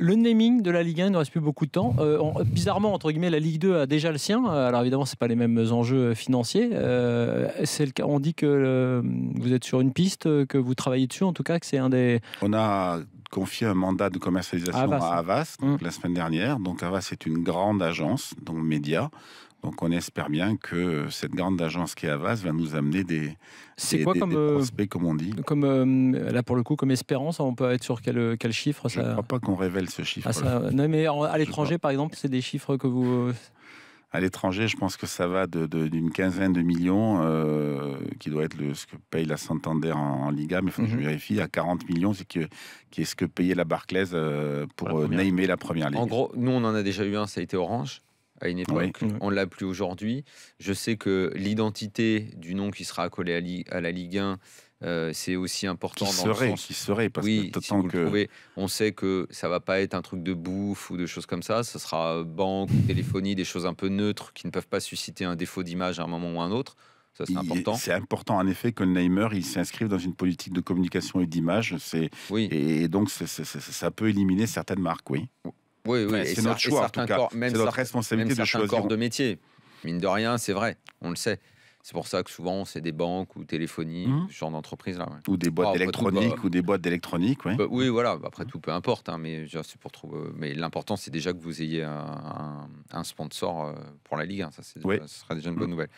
Le naming de la Ligue 1, il ne reste plus beaucoup de temps. Euh, bizarrement, entre guillemets, la Ligue 2 a déjà le sien. Euh, alors évidemment, ce pas les mêmes enjeux financiers. Euh, c'est le cas. On dit que vous êtes sur une piste, que vous travaillez dessus, en tout cas, que c'est un des. On a confié un mandat de commercialisation à Avas, mmh. la semaine dernière. Donc Avas est une grande agence, donc média, donc on espère bien que cette grande agence qui est Avas va nous amener des, comme, euh, prospects, comme on dit. Comme, euh, là, pour le coup, comme espérance, hein, on peut être sur quel, euh, chiffre ça... Je ne crois pas qu'on révèle ce chiffre. Ah, mais à l'étranger, par exemple, c'est des chiffres que vous... À l'étranger, je pense que ça va d'une quinzaine de millions, qui doit être le, ce que paye la Santander en, Liga, mais il faut que je mhm. vérifie, à 40 millions, c'est que, qui ce que payait la Barclays pour la la première ligue. En gros, nous, on en a déjà eu un, ça a été Orange à une On l'a plus aujourd'hui. Je sais que l'identité du nom qui sera accolé à, la Ligue 1, euh, c'est aussi important qui dans Qui serait, oui, on sait que ça va pas être un truc de bouffe ou de choses comme ça. Ce sera banque, téléphonie, des choses un peu neutres qui ne peuvent pas susciter un défaut d'image à un moment ou à un autre. c'est important. C'est important, en effet, que Neymar il s'inscrive dans une politique de communication et d'image. Oui. Et donc, ça peut éliminer certaines marques, oui. Oui, oui. c'est notre choix, en tout cas. C'est notre responsabilité de choisir. corps de métier. Mine de rien, c'est vrai, on le sait. C'est pour ça que souvent, c'est des banques ou téléphonie, mhm. ce genre d'entreprise-là. Ou des boîtes d'électronique, bah, ou des boîtes d'électronique, ouais. Bah, oui. voilà, bah, après tout, peu importe, hein, mais pour Mais l'important, c'est déjà que vous ayez un, sponsor euh, pour la Ligue. ça, ça serait déjà une bonne mhm. nouvelle.